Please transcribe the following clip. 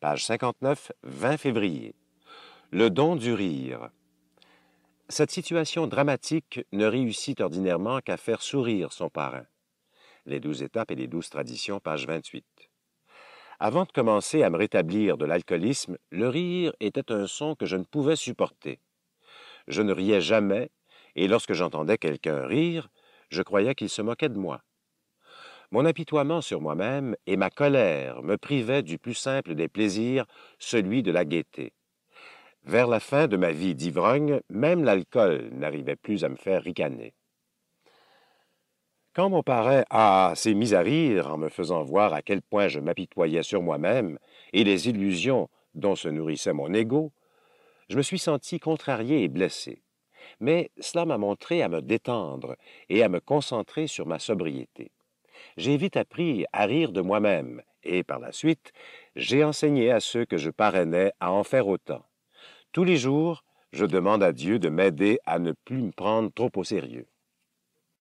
page 59, 20 février. Le don du rire. Cette situation dramatique ne réussit ordinairement qu'à faire sourire son parrain. Les douze étapes et les douze traditions, page 28. Avant de commencer à me rétablir de l'alcoolisme, le rire était un son que je ne pouvais supporter. Je ne riais jamais, et lorsque j'entendais quelqu'un rire, je croyais qu'il se moquait de moi. Mon apitoiement sur moi-même et ma colère me privaient du plus simple des plaisirs, celui de la gaieté. Vers la fin de ma vie d'ivrogne, même l'alcool n'arrivait plus à me faire ricaner. Quand mon parrain a s'est mis à rire en me faisant voir à quel point je m'apitoyais sur moi-même et les illusions dont se nourrissait mon égo, je me suis senti contrarié et blessé. Mais cela m'a montré à me détendre et à me concentrer sur ma sobriété j'ai vite appris à rire de moi-même, et par la suite, j'ai enseigné à ceux que je parrainais à en faire autant. Tous les jours, je demande à Dieu de m'aider à ne plus me prendre trop au sérieux.